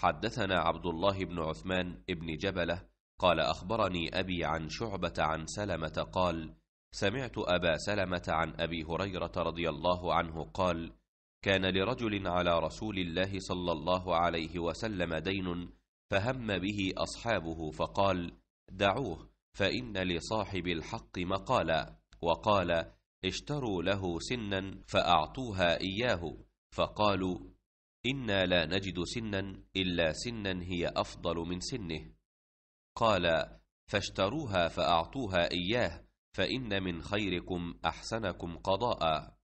حدثنا عبد الله بن عثمان بن جبلة قال أخبرني أبي عن شعبة عن سلمة قال سمعت أبا سلمة عن أبي هريرة رضي الله عنه قال كان لرجل على رسول الله صلى الله عليه وسلم دين فهم به أصحابه فقال دعوه فإن لصاحب الحق مقالا وقال اشتروا له سنا فأعطوها إياه فقالوا إنا لا نجد سنا إلا سنا هي أفضل من سنه قال فاشتروها فأعطوها إياه فإن من خيركم أحسنكم قضاء